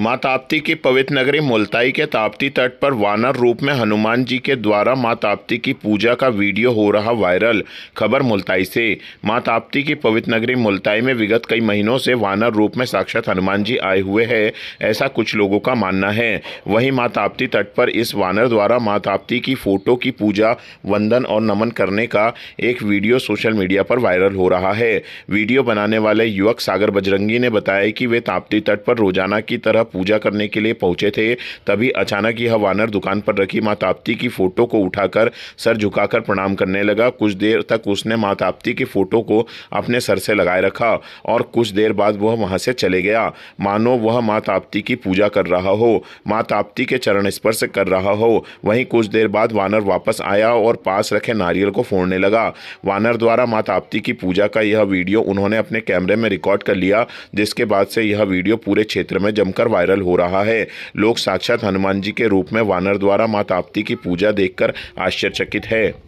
माँ ताप्ती की पवित्र नगरी मुल्ताई के ताप्ती तट पर वानर रूप में हनुमान जी के द्वारा माँ ताप्ती की पूजा का वीडियो हो रहा वायरल खबर मुल्ताई से माँ ताप्ती की पवित्र नगरी मुल्ताई में विगत कई महीनों से वानर रूप में साक्षात हनुमान जी आए हुए हैं ऐसा कुछ लोगों का मानना है वहीं माँ ताप्ती तट पर इस वानर द्वारा माँ ताप्ती की फोटो की पूजा वंदन और नमन करने का एक वीडियो सोशल मीडिया पर वायरल हो रहा है वीडियो बनाने वाले युवक सागर बजरंगी ने बताया कि वे ताप्ती तट पर रोजाना की तरह पूजा करने के लिए पहुंचे थे तभी अचानक यह वानर दुकान पर रखी माँ ताप्ती की फ़ोटो को उठाकर सर झुकाकर प्रणाम करने लगा कुछ देर तक उसने माँ ताप्ती की फ़ोटो को अपने सर से लगाए रखा और कुछ देर बाद वह वहाँ से चले गया मानो वह माँ ताप्ती की पूजा कर रहा हो माँ ताप्ती के चरण स्पर्श कर रहा हो वहीं कुछ देर बाद वानर वापस आया और पास रखे नारियल को फोड़ने लगा वानर द्वारा माँ ताप्ती की पूजा का यह वीडियो उन्होंने अपने कैमरे में रिकॉर्ड कर लिया जिसके बाद से यह वीडियो पूरे क्षेत्र में जमकर लगातार वायरल हो रहा है लोग साक्षात हनुमान जी के रूप में वानर द्वारा माँ ताप्ती की पूजा देखकर आश्चर्यचकित है